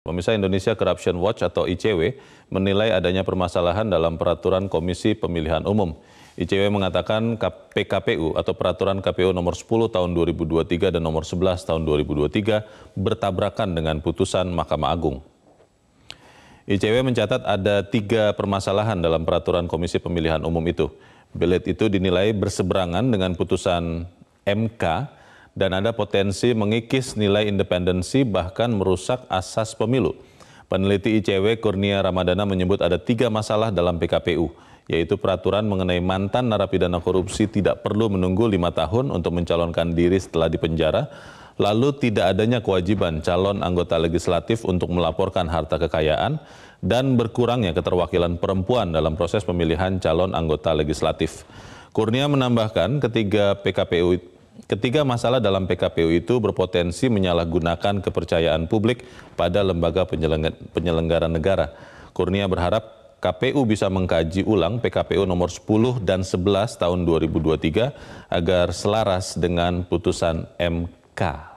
Pemirsa Indonesia Corruption Watch atau ICW menilai adanya permasalahan dalam peraturan Komisi Pemilihan Umum. ICW mengatakan PKPU atau peraturan KPU nomor 10 tahun 2023 dan nomor 11 tahun 2023 bertabrakan dengan putusan Mahkamah Agung. ICW mencatat ada tiga permasalahan dalam peraturan Komisi Pemilihan Umum itu. Belit itu dinilai berseberangan dengan putusan MK dan ada potensi mengikis nilai independensi bahkan merusak asas pemilu. Peneliti ICW Kurnia Ramadana menyebut ada tiga masalah dalam PKPU, yaitu peraturan mengenai mantan narapidana korupsi tidak perlu menunggu lima tahun untuk mencalonkan diri setelah dipenjara, lalu tidak adanya kewajiban calon anggota legislatif untuk melaporkan harta kekayaan, dan berkurangnya keterwakilan perempuan dalam proses pemilihan calon anggota legislatif. Kurnia menambahkan ketiga PKPU Ketiga masalah dalam PKPU itu berpotensi menyalahgunakan kepercayaan publik pada lembaga penyelenggara, negara. Kurnia berharap KPU bisa mengkaji ulang PKPU nomor 10 dan 11 tahun 2023 agar selaras dengan putusan MK.